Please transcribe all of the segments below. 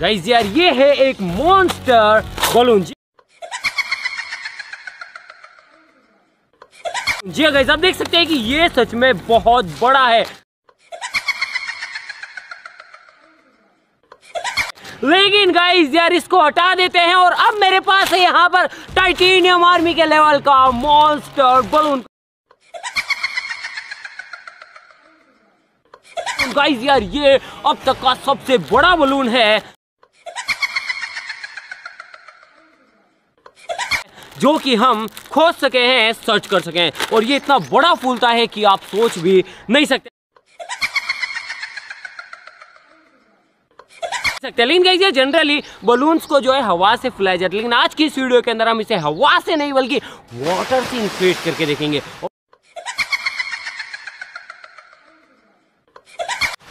guys यार ये है एक मॉन्स्टर बलून जी गाइज आप देख सकते हैं कि ये सच में बहुत बड़ा है लेकिन गाइज यार इसको हटा देते हैं और अब मेरे पास है यहाँ पर टाइटेनियम आर्मी के लेवल का मॉन्स्टर बलून गाइज यार ये अब तक का सबसे बड़ा बलून है जो कि हम खोज सके हैं सर्च कर सके हैं और ये इतना बड़ा फूलता है कि आप सोच भी नहीं सकते सकते लेकिन जनरली बलून्स को जो है हवा से फैलाया जाता है लेकिन आज की इस वीडियो के अंदर हम इसे हवा से नहीं बल्कि वाटर से इंफ्लेट करके देखेंगे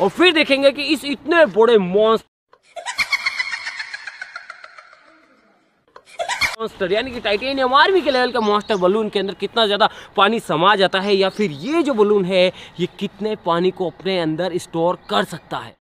और फिर देखेंगे कि इस इतने बड़े मॉन्स मॉन्स्टर यानी कि टाइटेनियम आर्मी के लेवल का मॉन्स्टर बलून के अंदर कितना ज़्यादा पानी समा जाता है या फिर ये जो बलून है ये कितने पानी को अपने अंदर स्टोर कर सकता है